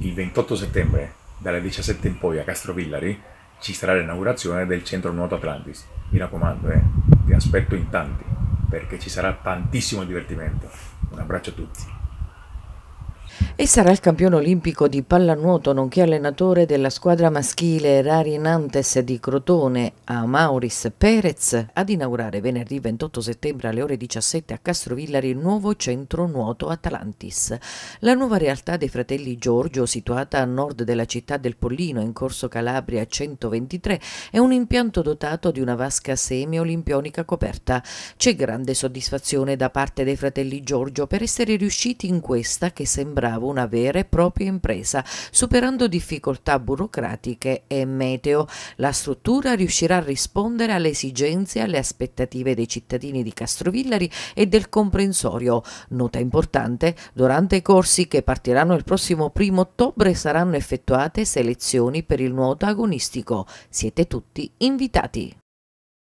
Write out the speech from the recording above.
il 28 settembre dalle 17 in poi a Castrovillari ci sarà l'inaugurazione del centro Nuoto Atlantis. Mi raccomando, eh, vi aspetto in tanti perché ci sarà tantissimo divertimento. Un abbraccio a tutti e sarà il campione olimpico di pallanuoto nonché allenatore della squadra maschile Rari Nantes di Crotone a Mauris Perez ad inaugurare venerdì 28 settembre alle ore 17 a Castrovillari il nuovo centro nuoto Atlantis. La nuova realtà dei fratelli Giorgio, situata a nord della città del Pollino in corso Calabria 123, è un impianto dotato di una vasca semi-olimpionica coperta. C'è grande soddisfazione da parte dei fratelli Giorgio per essere riusciti in questa che sembra sembrava una vera e propria impresa, superando difficoltà burocratiche e meteo. La struttura riuscirà a rispondere alle esigenze e alle aspettative dei cittadini di Castrovillari e del comprensorio. Nota importante, durante i corsi che partiranno il prossimo primo ottobre saranno effettuate selezioni per il nuoto agonistico. Siete tutti invitati.